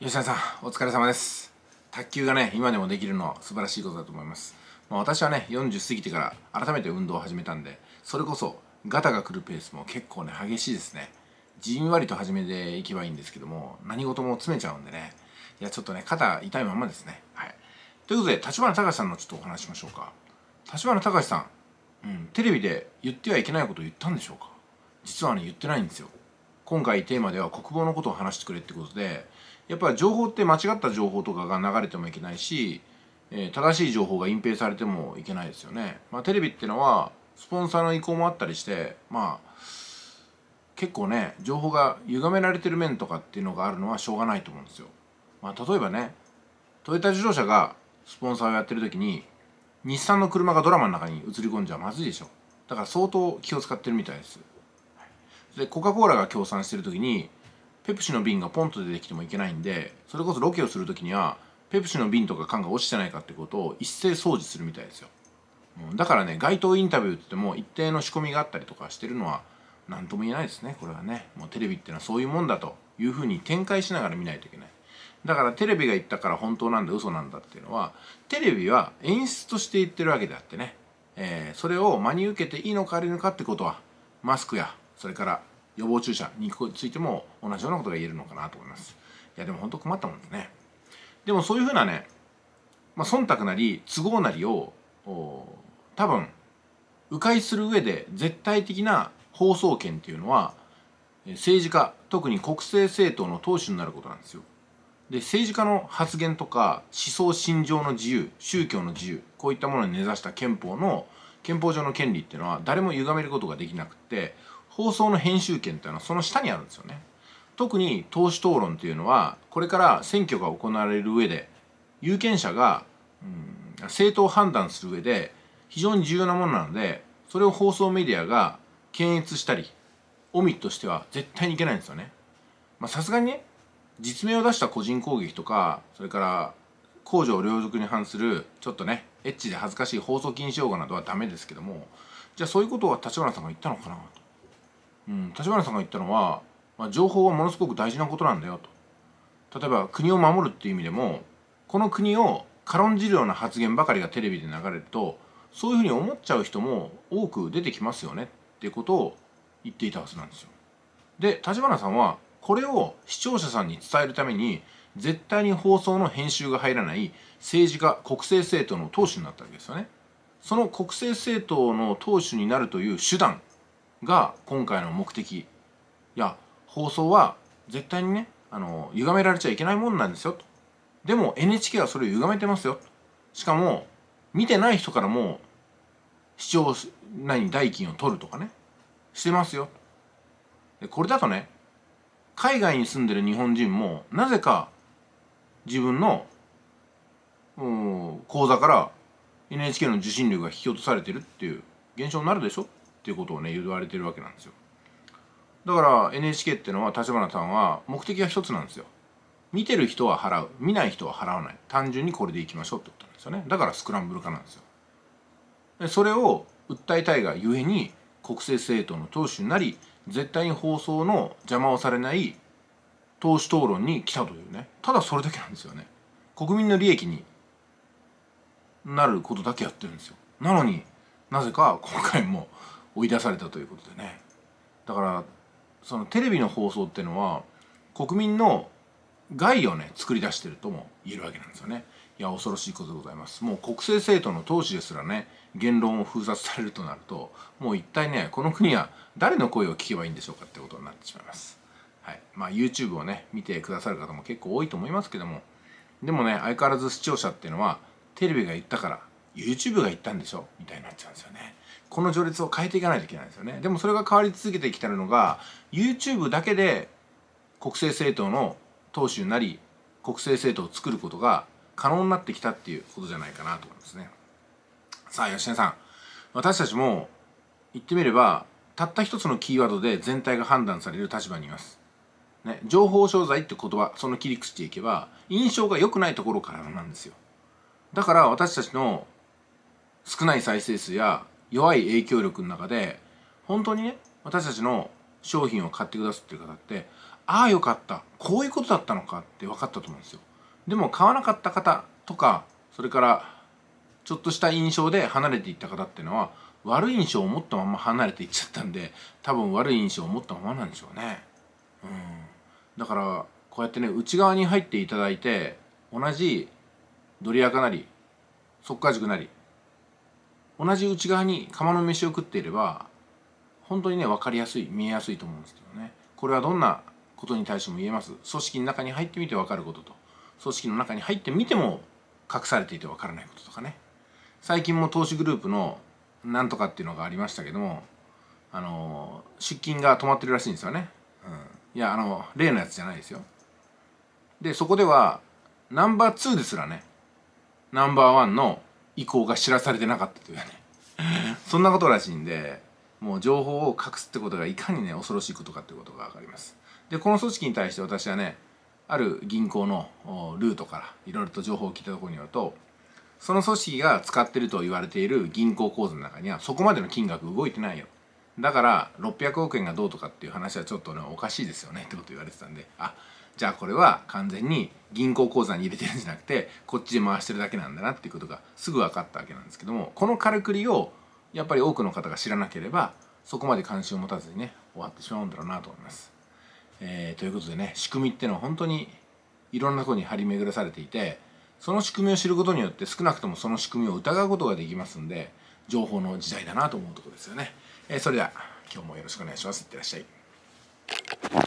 吉田さんお疲れ様です卓球がね今でもできるのは素晴らしいことだと思います、まあ、私はね40過ぎてから改めて運動を始めたんでそれこそガタが来るペースも結構ね激しいですねじんわりと始めていけばいいんですけども何事も詰めちゃうんでねいやちょっとね肩痛いままですねはいということで立花隆さんのちょっとお話しましょうか立花隆さん、うん、テレビで言ってはいけないことを言ったんでしょうか実はね言ってないんですよ今回テーマでは国防のことを話してくれってことでやっぱり情報って間違った情報とかが流れてもいけないし、えー、正しい情報が隠蔽されてもいけないですよね。まあ、テレビってのはスポンサーの意向もあったりしてまあ結構ね情報が歪められてる面とかっていうのがあるのはしょうがないと思うんですよ。まあ、例えばねトヨタ自動車がスポンサーをやってる時に日産の車がドラマの中に映り込んじゃまずいでしょだから相当気を使ってるみたいですでコカ・コーラが協賛してる時にペプシの瓶がポンと出てきてもいけないんでそれこそロケをする時にはペプシの瓶とか缶が落ちてないかってことを一斉掃除するみたいですよ、うん、だからね街頭インタビューって言っても一定の仕込みがあったりとかしてるのは何とも言えないですねこれはねもうテレビってのはそういうもんだというふうに展開しながら見ないといけないだからテレビが言ったから本当なんだ嘘なんだっていうのはテレビは演出として言ってるわけであってね、えー、それを真に受けていいのか悪いのかってことはマスクやそれから予防注射についても同じようなことが言えるのかなと思いますいやでも本当困ったもんですねでもそういうふうなね、まあ、忖度なり都合なりを多分迂回する上で絶対的な放送権っていうのは政治家特に国政政党の党首になることなんですよで政治家の発言とか思想信条の自由宗教の自由こういったものに根ざした憲法の憲法上の権利っていうのは誰も歪めることができなくって放送の編集権っていうのはその下にあるんですよね特に党首討論というのはこれから選挙が行われる上で有権者が、うん、政党判断する上で非常に重要なものなのでそれを放送メディアが検閲したりオミットしては絶対にいけないんですよねさすがにね実名を出した個人攻撃とかそれから公序両俗に反するちょっとねエッチで恥ずかしい放送禁止用語などはダメですけどもじゃあそういうことは立花さんが言ったのかなとうん、立花さんが言ったのは、まあ、情報はものすごく大事なことなんだよと例えば国を守るっていう意味でもこの国を軽んじるような発言ばかりがテレビで流れるとそういうふうに思っちゃう人も多く出てきますよねっていうことを言っていたはずなんですよ。で立花さんはこれを視聴者さんに伝えるために絶対に放送の編集が入らない政治家国政政党の党首になったわけですよね。その国政政党の党首になるという手段が今回の目的いや放送は絶対にねあの歪められちゃいけないもんなんですよとでも NHK はそれを歪めてますよしかも見てない人からも視聴に代金を取るとかねしてますよでこれだとね海外に住んでる日本人もなぜか自分の口座から NHK の受信料が引き落とされてるっていう現象になるでしょていうことをね言われてるわけなんですよだから NHK っていうのは立花さんは目的は一つなんですよ見てる人は払う見ない人は払わない単純にこれでいきましょうってことなんですよねだからスクランブル化なんですよでそれを訴えたいがゆえに国政政党の党首になり絶対に放送の邪魔をされない党首討論に来たというねただそれだけなんですよね国民の利益になることだけやってるんですよなのになぜか今回も追い出されたということでねだからそのテレビの放送っていうのは国民の害をね作り出してるとも言えるわけなんですよねいや恐ろしいことでございますもう国政政党の党首ですらね言論を封殺されるとなるともう一体ねこの国は誰の声を聞けばいいんでしょうかってことになってしまいますはいまあ YouTube をね見てくださる方も結構多いと思いますけどもでもね相変わらず視聴者っていうのはテレビが言ったから YouTube が言ったんでしょみたいになっちゃうんですよねこの序列を変えていかないといけないですよねでもそれが変わり続けてきてるのが YouTube だけで国政政党の党首になり国政政党を作ることが可能になってきたっていうことじゃないかなと思いますねさあ吉田さん私たちも言ってみればたった一つのキーワードで全体が判断される立場にいます、ね、情報商材って言葉その切り口でいけば印象が良くないところからなんですよだから私たちの少ない再生数や弱い影響力の中で本当にね私たちの商品を買ってくださってる方ってああよかったこういうことだったのかって分かったと思うんですよでも買わなかった方とかそれからちょっとした印象で離れていった方っていうのは悪い印象を持ったまま離れていっちゃったんで多分悪い印象を持ったままなんでしょうねうんだからこうやってね内側に入っていただいて同じドリアカなり速化塾なり同じ内側に釜の飯を食っていれば本当にね分かりやすい見えやすいと思うんですけどねこれはどんなことに対しても言えます組織の中に入ってみて分かることと組織の中に入ってみても隠されていて分からないこととかね最近も投資グループのなんとかっていうのがありましたけどもあの出勤が止まってるらしいんですよね、うん、いやあの例のやつじゃないですよでそこではナンバー2ですらねナンバーワンの意向が知らされてなかったというね そんなことらしいんでもう情報を隠すってことがいかにね恐ろしいことかってことが分かりますでこの組織に対して私はねある銀行のルートからいろいろと情報を聞いたところによるとその組織が使ってると言われている銀行口座の中にはそこまでの金額動いてないよだから600億円がどうとかっていう話はちょっとねおかしいですよねってこと言われてたんであじゃあこれは完全に銀行口座に入れてるんじゃなくてこっちで回してるだけなんだなっていうことがすぐ分かったわけなんですけどもこのからくりをやっぱり多くの方が知らなければそこまで関心を持たずにね終わってしまうんだろうなと思います。えー、ということでね仕組みってのは本当にいろんなとこに張り巡らされていてその仕組みを知ることによって少なくともその仕組みを疑うことができますんで情報の時代だなと思うところですよね。えー、それでは今日もよろしくお願いします。いってらっしゃい。